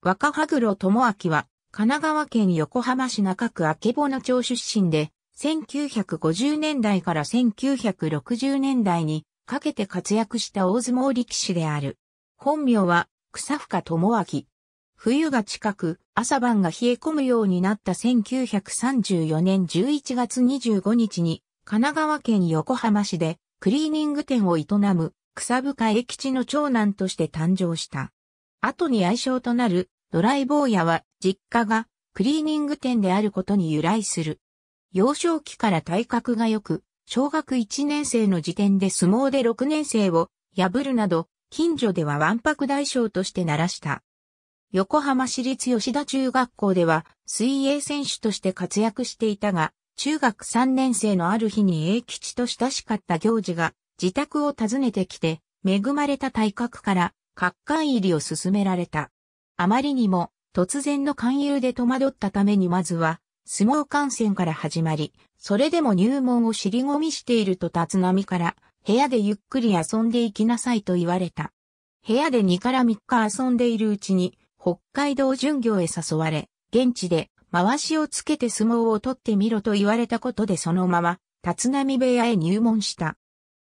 若羽黒智明は、神奈川県横浜市中区明の町出身で、1950年代から1960年代にかけて活躍した大相撲力士である。本名は、草深智明。冬が近く、朝晩が冷え込むようになった1934年11月25日に、神奈川県横浜市でクリーニング店を営む草深栄吉の長男として誕生した。後に愛称となるドライ坊やは実家がクリーニング店であることに由来する。幼少期から体格が良く、小学1年生の時点で相撲で6年生を破るなど、近所ではワンパク大将として鳴らした。横浜市立吉田中学校では水泳選手として活躍していたが、中学3年生のある日に英吉と親しかった行事が自宅を訪ねてきて、恵まれた体格から各艦入りを進められた。あまりにも突然の勧誘で戸惑ったためにまずは相撲観戦から始まり、それでも入門を尻込みしていると立浪から部屋でゆっくり遊んでいきなさいと言われた。部屋で2から3日遊んでいるうちに北海道巡業へ誘われ、現地で回しをつけて相撲を取ってみろと言われたことでそのまま、立浪部屋へ入門した。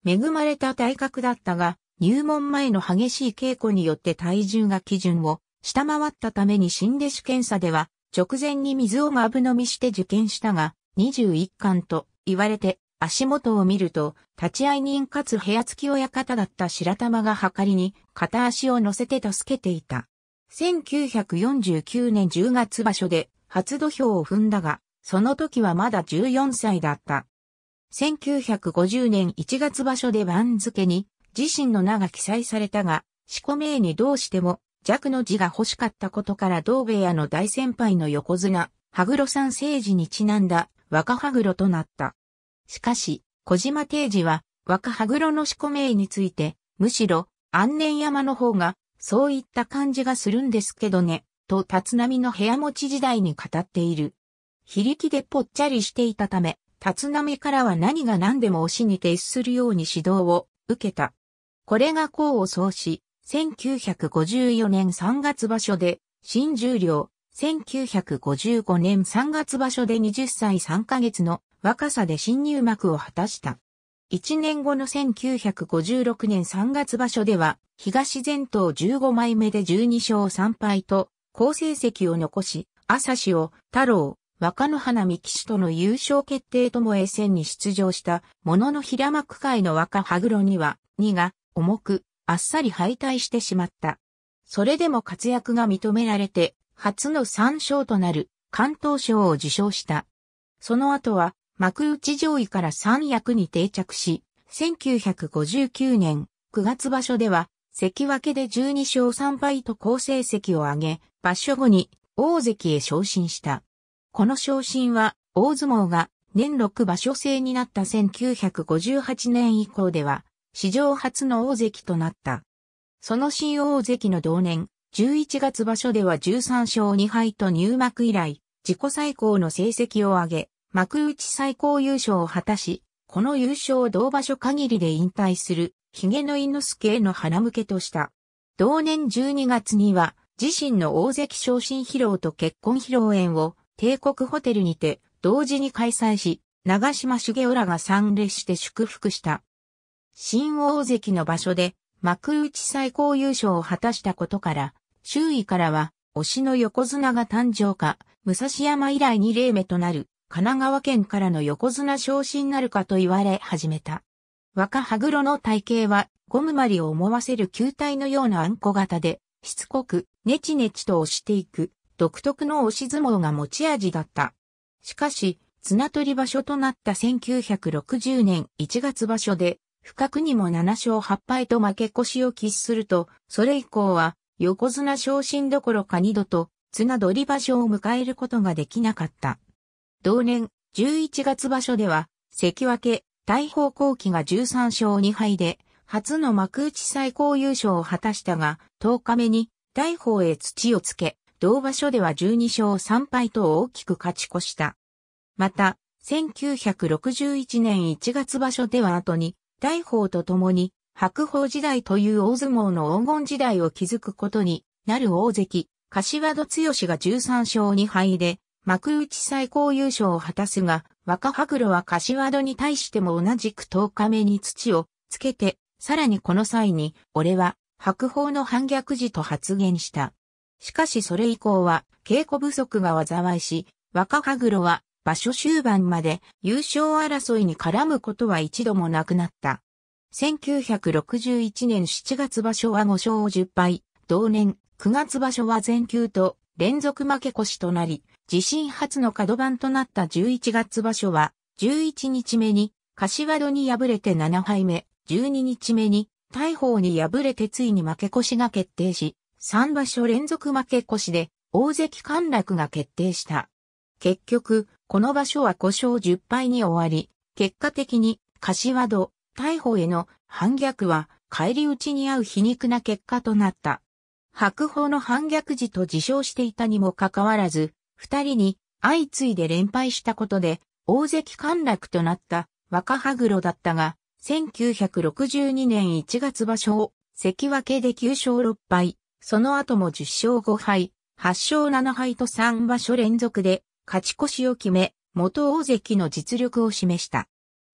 恵まれた体格だったが、入門前の激しい稽古によって体重が基準を下回ったために新弟子検査では直前に水をまぶ飲みして受験したが21巻と言われて足元を見ると立ち会人かつ部屋付き親方だった白玉がはかりに片足を乗せて助けていた。1949年10月場所で初土俵を踏んだが、その時はまだ14歳だった。1950年1月場所で番付に自身の名が記載されたが、四股名にどうしても弱の字が欲しかったことから同部屋の大先輩の横綱、羽黒ん政治にちなんだ若羽黒となった。しかし、小島定治は若羽黒の四股名について、むしろ安年山の方がそういった感じがするんですけどね、と立浪の部屋持ち時代に語っている。非力でぽっちゃりしていたため、立浪からは何が何でも押しに徹するように指導を受けた。これが功を奏し、1954年3月場所で、新十両、1955年3月場所で20歳3ヶ月の若さで新入幕を果たした。1年後の1956年3月場所では、東前頭15枚目で12勝3敗と、好成績を残し、朝潮、太郎、若野花三騎士との優勝決定ともえ戦に出場した、ものの平幕会の若羽黒には、2が重く、あっさり敗退してしまった。それでも活躍が認められて、初の3勝となる関東賞を受賞した。その後は、幕内上位から3役に定着し、1959年9月場所では、関脇で12勝3敗と好成績を上げ、場所後に大関へ昇進した。この昇進は、大相撲が年6場所制になった1958年以降では、史上初の大関となった。その新大関の同年、11月場所では13勝2敗と入幕以来、自己最高の成績を上げ、幕内最高優勝を果たし、この優勝を同場所限りで引退する、髭の犬助への花向けとした。同年12月には、自身の大関昇進披露と結婚披露宴を、帝国ホテルにて、同時に開催し、長島茂雄らが参列して祝福した。新大関の場所で幕内最高優勝を果たしたことから、周囲からは、推しの横綱が誕生か、武蔵山以来2例目となる、神奈川県からの横綱昇進なるかと言われ始めた。若羽黒の体型は、ゴムマリを思わせる球体のようなあんこ型で、しつこく、ネチネチと押していく、独特の押し相撲が持ち味だった。しかし、綱取り場所となった1960年1月場所で、不覚にも7勝8敗と負け越しを喫すると、それ以降は横綱昇進どころか二度と綱取り場所を迎えることができなかった。同年11月場所では関脇大砲後期が13勝2敗で初の幕内最高優勝を果たしたが10日目に大砲へ土をつけ、同場所では12勝3敗と大きく勝ち越した。また、1961年1月場所では後に、大宝と共に白宝時代という大相撲の黄金時代を築くことになる大関、柏戸剛が13勝2敗で幕内最高優勝を果たすが、若羽黒は柏戸に対しても同じく10日目に土をつけて、さらにこの際に、俺は白宝の反逆時と発言した。しかしそれ以降は稽古不足が災いし、若羽黒は場所終盤まで優勝争いに絡むことは一度もなくなった。1961年7月場所は5勝10敗、同年9月場所は全球と連続負け越しとなり、自身初の角番となった11月場所は、11日目に柏戸に敗れて7敗目、12日目に大宝に敗れてついに負け越しが決定し、3場所連続負け越しで大関陥落が決定した。結局、この場所は故障10敗に終わり、結果的に柏戸、逮捕への反逆は返り討ちに合う皮肉な結果となった。白鵬の反逆時と自称していたにもかかわらず、二人に相次いで連敗したことで、大関陥落となった若羽黒だったが、1962年1月場所を関脇で9勝6敗、その後も10勝5敗、8勝7敗と3場所連続で勝ち越しを決め、元大関の実力を示した。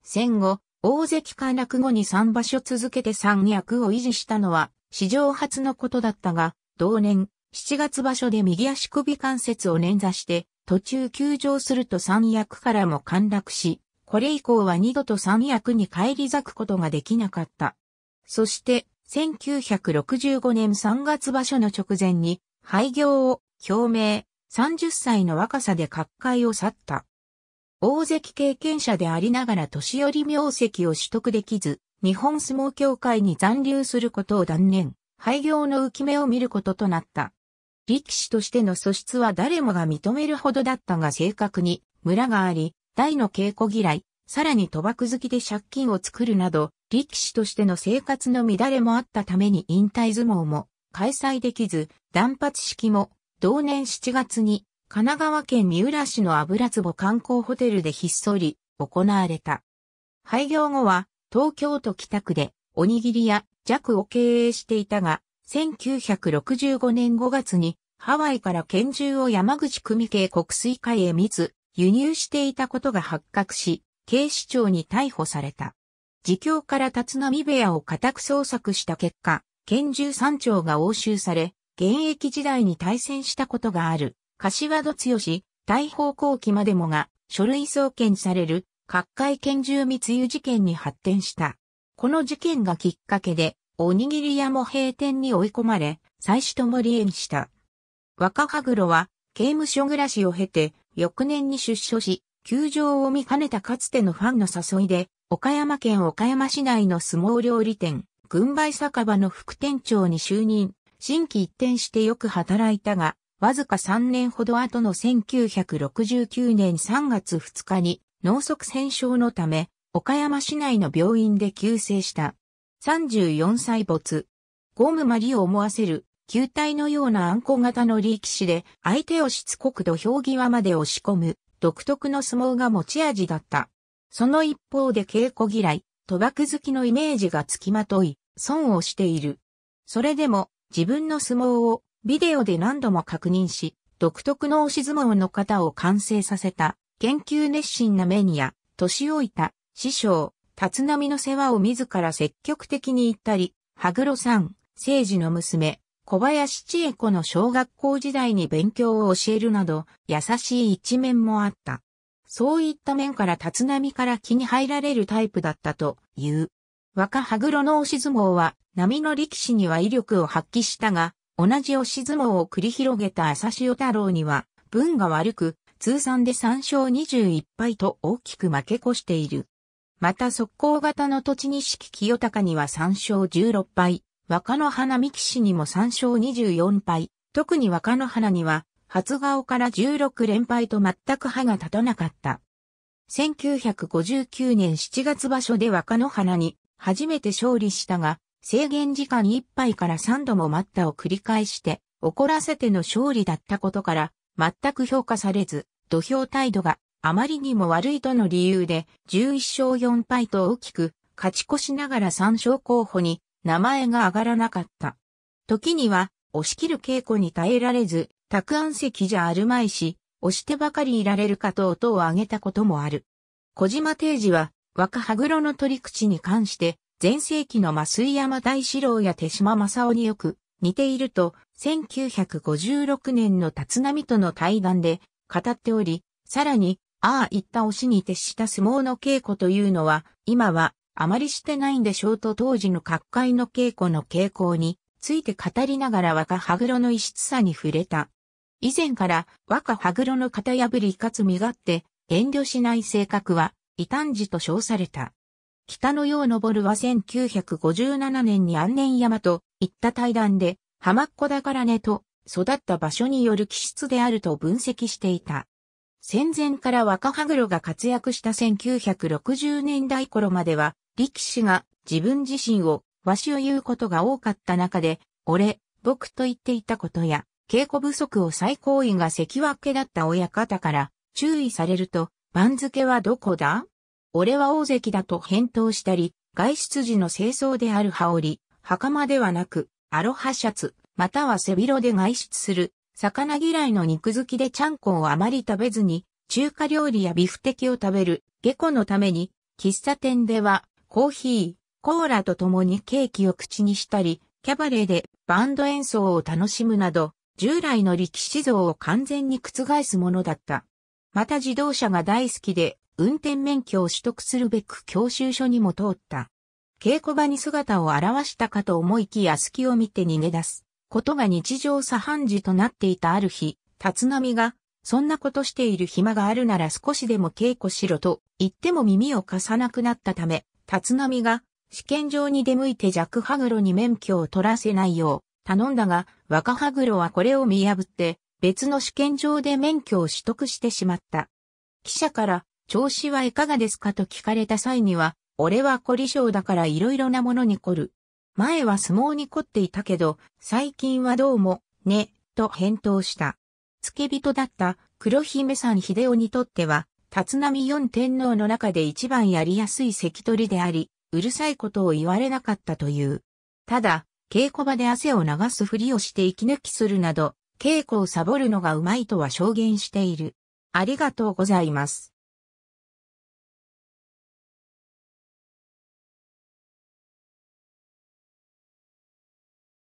戦後、大関陥落後に3場所続けて三役を維持したのは、史上初のことだったが、同年、7月場所で右足首関節を捻挫して、途中休場すると三役からも陥落し、これ以降は二度と三役に返り咲くことができなかった。そして、1965年3月場所の直前に廃業を表明、30歳の若さで各界を去った。大関経験者でありながら年寄り名跡を取得できず、日本相撲協会に残留することを断念、廃業の浮き目を見ることとなった。力士としての素質は誰もが認めるほどだったが正確に、村があり、大の稽古嫌い、さらに賭博好きで借金を作るなど、力士としての生活の乱れもあったために引退相撲も開催できず、断髪式も同年7月に神奈川県三浦市の油壺観光ホテルでひっそり行われた。廃業後は東京都北区でおにぎりや弱を経営していたが、1965年5月にハワイから拳銃を山口組系国水会へ密輸入していたことが発覚し、警視庁に逮捕された。自供から立浪部屋を家宅捜索した結果、拳銃3丁が押収され、現役時代に対戦したことがある、柏戸剛、大砲後期までもが書類送検される、各界拳銃密輸事件に発展した。この事件がきっかけで、おにぎり屋も閉店に追い込まれ、妻子とも離縁した。若羽黒は、刑務所暮らしを経て、翌年に出所し、球場を見かねたかつてのファンの誘いで、岡山県岡山市内の相撲料理店、軍配酒場の副店長に就任。新規一転してよく働いたが、わずか3年ほど後の1969年3月2日に脳側戦症のため、岡山市内の病院で急性した。34歳没。ゴムマリを思わせる、球体のようなあんこ型の力士で、相手をしつこく土俵際まで押し込む、独特の相撲が持ち味だった。その一方で稽古嫌い、賭博好きのイメージがつきまとい、損をしている。それでも、自分の相撲をビデオで何度も確認し、独特の押し相撲の型を完成させた、研究熱心なメニア、年老いた、師匠、立浪の世話を自ら積極的に行ったり、羽黒さん、聖治の娘、小林千恵子の小学校時代に勉強を教えるなど、優しい一面もあった。そういった面から立浪から気に入られるタイプだったという。若羽黒の押し相撲は、波の力士には威力を発揮したが、同じ押し相撲を繰り広げた朝潮太郎には、分が悪く、通算で3勝21敗と大きく負け越している。また速攻型の土地錦清高には3勝16敗、若の花三騎士にも3勝24敗、特に若の花には、初顔から16連敗と全く歯が立たなかった。1959年7月場所で若の花に初めて勝利したが、制限時間1杯から3度も待ったを繰り返して、怒らせての勝利だったことから、全く評価されず、土俵態度があまりにも悪いとの理由で、11勝4敗と大きく、勝ち越しながら3勝候補に名前が上がらなかった。時には、押し切る稽古に耐えられず、卓安席じゃあるまいし、押してばかりいられるかと音を上げたこともある。小島定治は、若羽黒の取り口に関して、前世紀の増山大志郎や手島正夫によく似ていると、1956年の立浪との対談で語っており、さらに、ああ言った推しに徹した相撲の稽古というのは、今はあまりしてないんでしょうと当時の各界の稽古の傾向について語りながら若羽黒の異質さに触れた。以前から若羽黒の型破りかつ身勝手、遠慮しない性格は異端児と称された。北の世を登るは1957年に安年山といった対談で、浜っ子だからねと、育った場所による気質であると分析していた。戦前から若羽黒が活躍した1960年代頃までは、力士が自分自身をわしを言うことが多かった中で、俺、僕と言っていたことや、稽古不足を最高位が関脇だった親方から注意されると、番付はどこだ俺は大関だと返答したり、外出時の清掃である羽織、袴ではなく、アロハシャツ、または背広で外出する、魚嫌いの肉好きでちゃんこをあまり食べずに、中華料理やビフテキを食べる、下戸のために、喫茶店では、コーヒー、コーラと共にケーキを口にしたり、キャバレーでバンド演奏を楽しむなど、従来の力士像を完全に覆すものだった。また自動車が大好きで、運転免許を取得するべく教習所にも通った。稽古場に姿を現したかと思いきや隙を見て逃げ出す。ことが日常茶飯事となっていたある日、立浪が、そんなことしている暇があるなら少しでも稽古しろと言っても耳を貸さなくなったため、立浪が試験場に出向いて弱ハグロに免許を取らせないよう頼んだが、若ハグロはこれを見破って別の試験場で免許を取得してしまった。記者から、調子はいかがですかと聞かれた際には、俺は凝り性だから色々なものに凝る。前は相撲に凝っていたけど、最近はどうも、ね、と返答した。付け人だった黒姫さん秀夫にとっては、立浪四天皇の中で一番やりやすい関取であり、うるさいことを言われなかったという。ただ、稽古場で汗を流すふりをして息抜きするなど、稽古をサボるのがうまいとは証言している。ありがとうございます。